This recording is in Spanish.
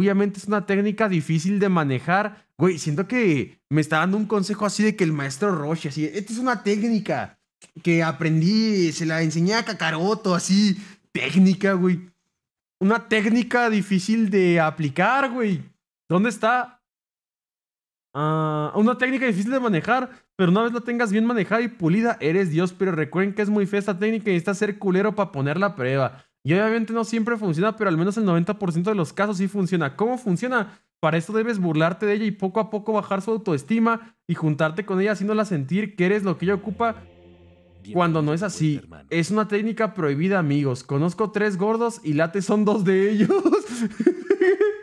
Obviamente es una técnica difícil de manejar. Güey, siento que me está dando un consejo así de que el maestro Roche, así, esta es una técnica que aprendí, se la enseñé a Kakaroto, así, técnica, güey. Una técnica difícil de aplicar, güey. ¿Dónde está? Ah, una técnica difícil de manejar, pero una vez la tengas bien manejada y pulida, eres Dios. Pero recuerden que es muy fea esta técnica y necesitas ser culero para ponerla a prueba. Y obviamente no siempre funciona, pero al menos el 90% de los casos sí funciona. ¿Cómo funciona? Para esto debes burlarte de ella y poco a poco bajar su autoestima y juntarte con ella haciéndola sentir que eres lo que ella ocupa cuando no es así. Es una técnica prohibida, amigos. Conozco tres gordos y late son dos de ellos.